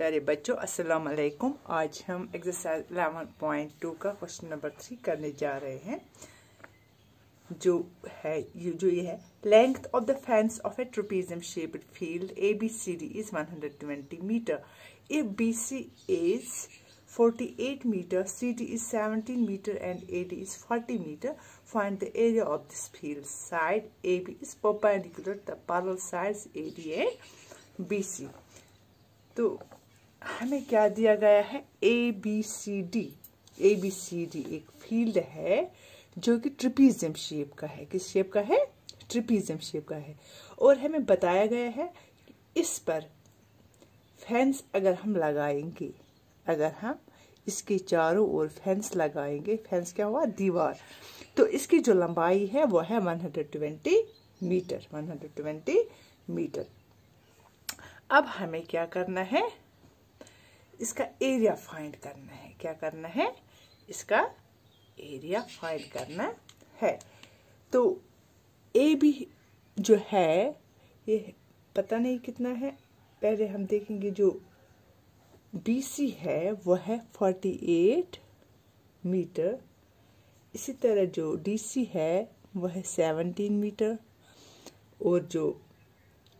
प्यारे बच्चों अस्सलाम वालेकुम आज हम एक्सरसाइज एलेवन टू का क्वेश्चन नंबर थ्री करने जा रहे हैं जो है ये जो ये है length of the fence of a trapezium shaped field A B C D is one hundred twenty metre if B C is forty eight metre C D is seventeen metre and A D is forty metre find the area of this field side A B is perpendicular the parallel sides A D A B C तो हमें क्या दिया गया है A B C D A B C D एक field है जो कि ट्रिपीजम शेप का है किस शेप का है ट्रिपीजम शेप का है और हमें बताया गया है इस पर फैंस अगर हम लगाएंगे अगर हम इसके चारों ओर फेंस लगाएंगे फेंस क्या हुआ दीवार तो इसकी जो लंबाई है वो है 120 मीटर 120 मीटर अब हमें क्या करना है इसका एरिया फाइंड करना है क्या करना है इसका एरिया फाइंड करना है तो ए भी जो है ये पता नहीं कितना है पहले हम देखेंगे जो बी सी है वह है फोर्टी एट मीटर इसी तरह जो डी सी है वह है सेवनटीन मीटर और जो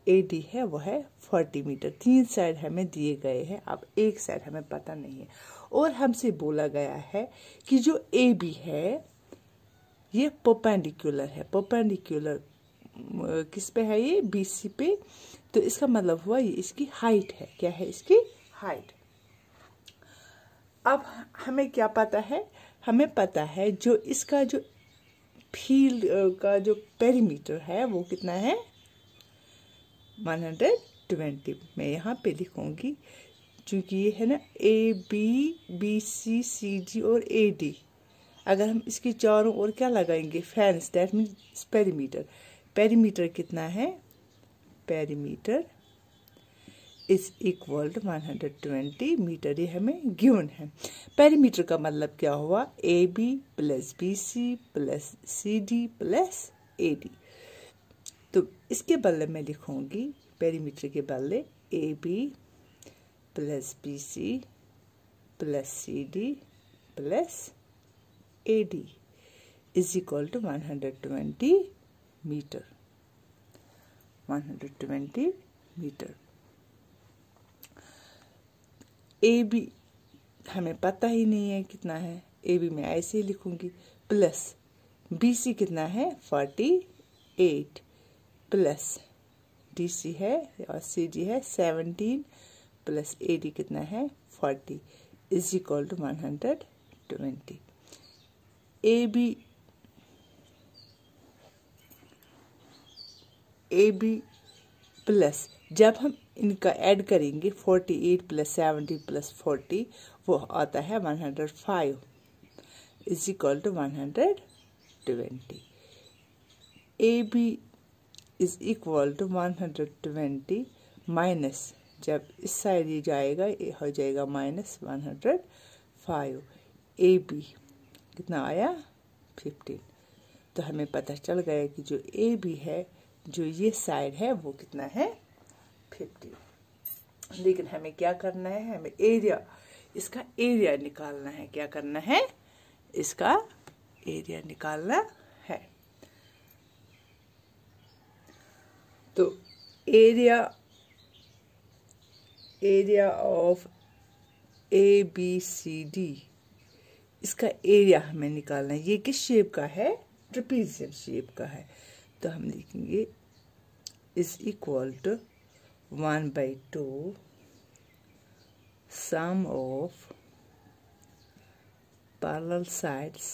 ए डी है वो है फोर्टी मीटर तीन साइड हमें दिए गए हैं अब एक साइड हमें पता नहीं है और हमसे बोला गया है कि जो ए बी है ये पोपेंडिकुलर है पोपेंडिकुलर किस पे है ये बी सी पे तो इसका मतलब हुआ ये इसकी हाइट है क्या है इसकी हाइट अब हमें क्या पता है हमें पता है जो इसका जो फील्ड का जो पेरीमीटर है वो कितना है वन हंड्रेड ट्वेंटी मैं यहाँ पे लिखूँगी चूँकि ये है ना A B B C C D और ए डी अगर हम इसकी चारों ओर क्या लगाएंगे fence that means perimeter perimeter कितना है perimeter is equal to one hundred twenty metre ये हमें गिवन है पेरीमीटर का मतलब क्या हुआ A B plus B C plus C D plus A D तो इसके बल्ले मैं लिखूँगी पेरीमीटर के बल्ले A B plus B C plus C D plus A D is equal to one hundred twenty metre one hundred twenty metre A B हमें पता ही नहीं है कितना है ए बी मैं ऐसे ही लिखूँगी प्लस बी सी कितना है forty eight plus D C है और सी डी है सेवनटीन प्लस ए डी कितना है forty is equal to one hundred twenty A B A B plus जब हम इनका ऐड करेंगे forty eight plus seventeen plus forty वो आता है one hundred five is equal to one hundred twenty A B is equal to one hundred twenty minus जब इस side ये जाएगा ये हो जाएगा minus one hundred five A B कितना आया फिफ्टीन तो हमें पता चल गया कि जो ए बी है जो ये साइड है वो कितना है फिफ्टीन लेकिन हमें क्या करना है हमें एरिया इसका एरिया निकालना है क्या करना है इसका एरिया निकालना तो area area of A B C D इसका एरिया हमें निकालना है ये किस शेप का है ट्रपीजियम शेप का है तो हम लिखेंगे is equal to one by two sum of parallel sides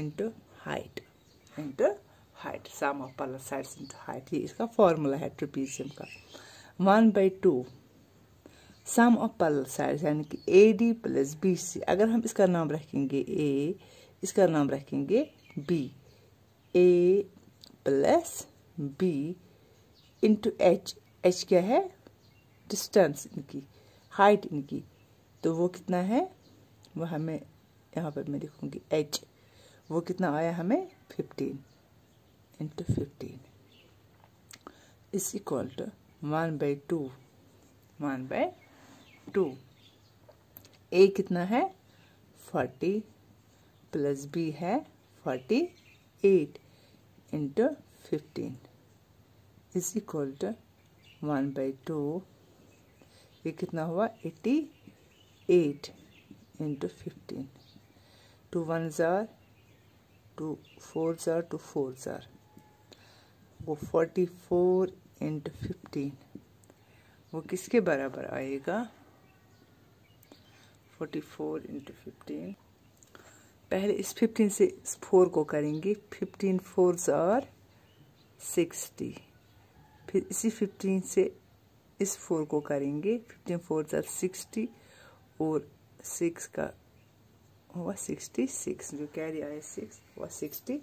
into height into height sum of pal sides in height ये इसका फॉर्मूला है ट्रिपीजियम का one by two sum of pal sides यानी कि A D plus B C अगर हम इसका नाम रखेंगे ए इसका नाम रखेंगे B A plus B into H H क्या है डिस्टेंस इनकी हाइट इनकी तो वो कितना है वो हमें यहाँ पर मैं लिखूँगी एच वो कितना आया हमें fifteen into 15 is equal to 1 by 2 1 by 2 A कितना है 40 प्लस बी है 48 eight into fifteen is equal to one by two ये कितना हुआ 88 eight into fifteen two one ज़ार टू फोर ज़ार टू फोर ज़ार वो फोर्टी फोर इंटू फिफ्टीन वो किसके बराबर आएगा फोर्टी फोर इंटू फिफ्टीन पहले इस फिफ्टीन से इस फोर को करेंगे फिफ्टीन फोर ज़ार सिक्सटी फिर इसी फिफ्टीन से इस फोर को करेंगे फिफ्टीन फोर ज़ार सिक्सटी और सिक्स का हुआ सिक्सटी सिक्स जो कैरी आया सिक्स हुआ सिक्सटी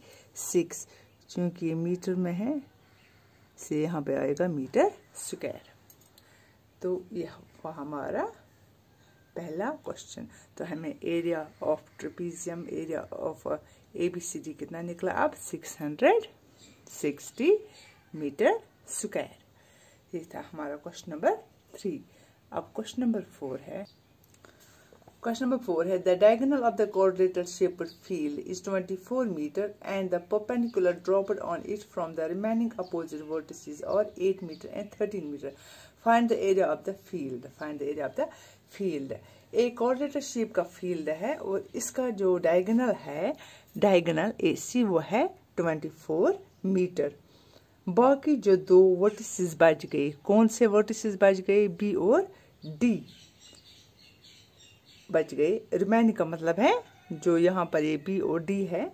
सिक्स क्योंकि ये मीटर में है से यहाँ पे आएगा मीटर स्क्वायर तो यह हमारा पहला क्वेश्चन तो हमें area of trapezium area of A B C D कितना निकला अब six hundred sixty metre square ये था हमारा क्वेश्चन नंबर थ्री अब क्वेश्चन नंबर फोर है Question number 4 here. The diagonal of the quadrilateral shaped field is 24 meter and the perpendicular dropped on it from the remaining opposite vertices are 8 meter and 13 meter. Find the area of the field. Find the area of the field. एक क्वाड्रेटर shape का field है और इसका जो diagonal है diagonal AC वो है 24 metre बाकी जो दो वर्टिसेस बच गए कौन से वर्टिसेस बच गए बी और डी बच गए रिमेन का मतलब है जो यहाँ पर ये बी और डी है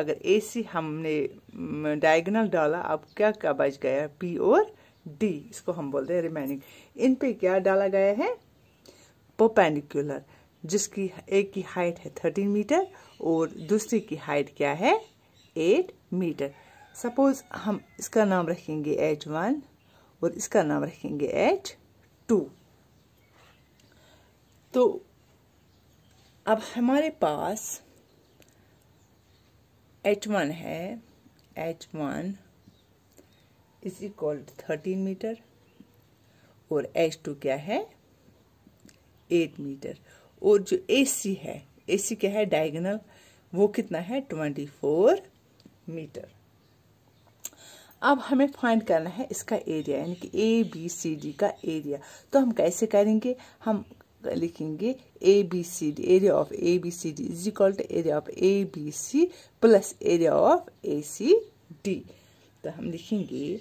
अगर ए सी हमने डायगनल डाला अब क्या क्या बच गया बी और डी इसको हम बोलते हैं रिमेनिंग इन पे क्या डाला गया है पोपेनिकुलर जिसकी एक की हाइट है थर्टीन मीटर और दूसरी की हाइट क्या है एट मीटर सपोज हम इसका नाम रखेंगे एच वन और इसका नाम रखेंगे एच टू तो अब हमारे पास एच वन है H one is equal thirteen metre और एच टू क्या है एट मीटर और जो ए सी है ए सी क्या है डायगोनल वो कितना है ट्वेंटी फोर मीटर अब हमें फाइंड करना है इसका एरिया यानी कि ए बी सी डी का एरिया तो हम कैसे करेंगे हम लिखेंगे A B C D area of A B C D is equal to area of A B C plus area of A C D तो हम लिखेंगे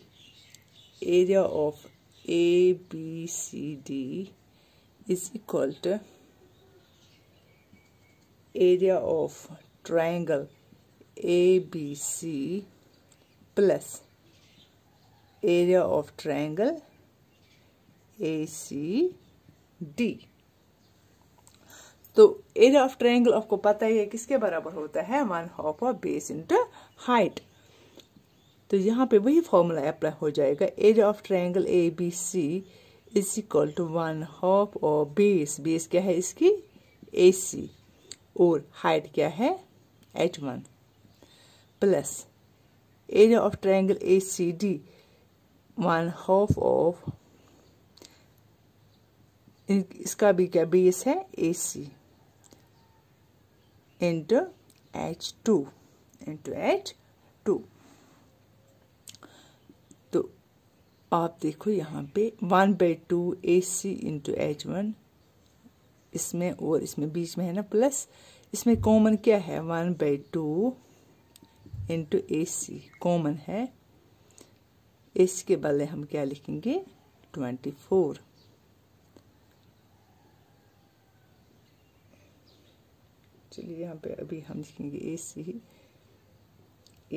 area of A B C D is equal to area of triangle A B C plus area of triangle A C D तो area of triangle आपको पता ही है किसके बराबर होता है one half of base into height तो यहाँ पे वही फॉर्मूला अप्लाई हो जाएगा area of triangle A B C is equal to one half और बेस बेस क्या है इसकी ए सी और हाइट क्या है H one plus area of triangle A C D one half of इसका भी क्या बेस है A C into H2 into H2 तो आप देखो यहाँ पे one by two A C into H one इसमें और इसमें बीच में है ना प्लस इसमें कॉमन क्या है one by two into A C common है ए सी के बदले हम क्या लिखेंगे ट्वेंटी फोर चलिए यहाँ पे अभी हम लिखेंगे ए सी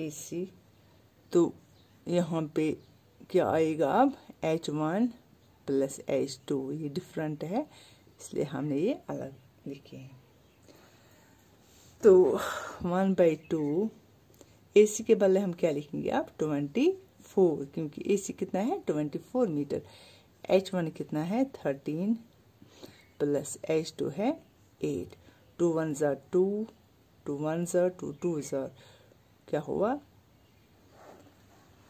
ए सी तो यहाँ पे क्या आएगा अब H one plus H two ये डिफरेंट है इसलिए हमने ये अलग लिखे हैं तो one by two A C के बदले हम क्या लिखेंगे आप ट्वेंटी फोर क्योंकि ए सी कितना है twenty four metre H one कितना है थर्टीन प्लस एच टू है एट टू वन ज़ा टू टू वन ज़ा टू टू ज़ा क्या हुआ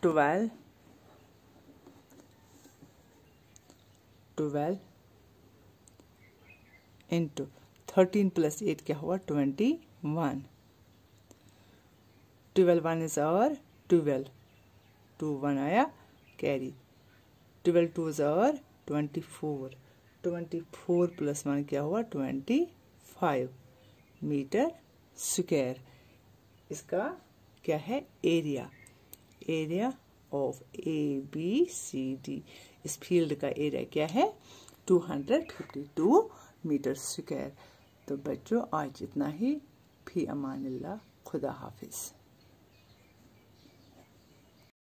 twelve twelve into thirteen plus eight क्या हुआ twenty one twelve one is और ट्वेल्व टू वन आया कैरी ट्वेल्व टू इज और twenty four twenty four plus one क्या हुआ ट्वेंटी फाइव मीटर स्क्वायर इसका क्या है area area of A B C D इस फील्ड का एरिया क्या है 252 मीटर स्क्वायर तो बच्चों आज इतना ही फी अमानिल्ला खुदा हाफिज़